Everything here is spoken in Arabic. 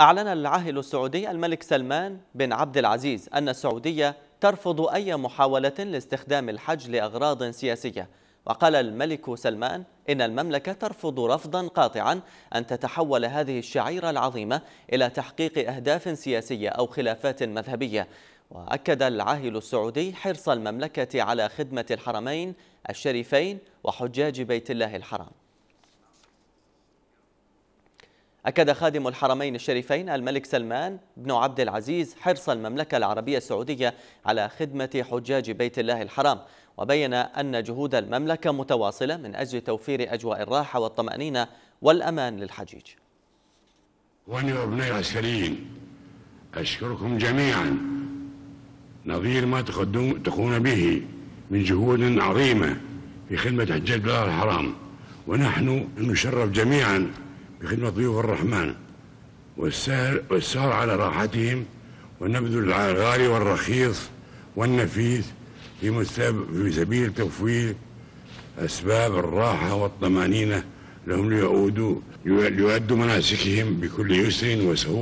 أعلن العاهل السعودي الملك سلمان بن عبد العزيز أن السعودية ترفض أي محاولة لاستخدام الحج لأغراض سياسية وقال الملك سلمان إن المملكة ترفض رفضا قاطعا أن تتحول هذه الشعيرة العظيمة إلى تحقيق أهداف سياسية أو خلافات مذهبية وأكد العاهل السعودي حرص المملكة على خدمة الحرمين الشريفين وحجاج بيت الله الحرام أكد خادم الحرمين الشريفين الملك سلمان بن عبد العزيز حرص المملكة العربية السعودية على خدمة حجاج بيت الله الحرام وبين أن جهود المملكة متواصلة من أجل توفير أجواء الراحة والطمأنينة والأمان للحجيج إخواني وأبنائي العسكريين أشكركم جميعا نظير ما تقومون به من جهود عظيمة في خدمة حجاج الله الحرام ونحن نشرف جميعا بخدمة ضيوف الرحمن والسهر, والسهر على راحتهم ونبذ الغالي والرخيص والنفيس في, في سبيل تفويض أسباب الراحة والطمأنينة لهم ليؤدوا ليؤدوا مناسكهم بكل يسر وسهولة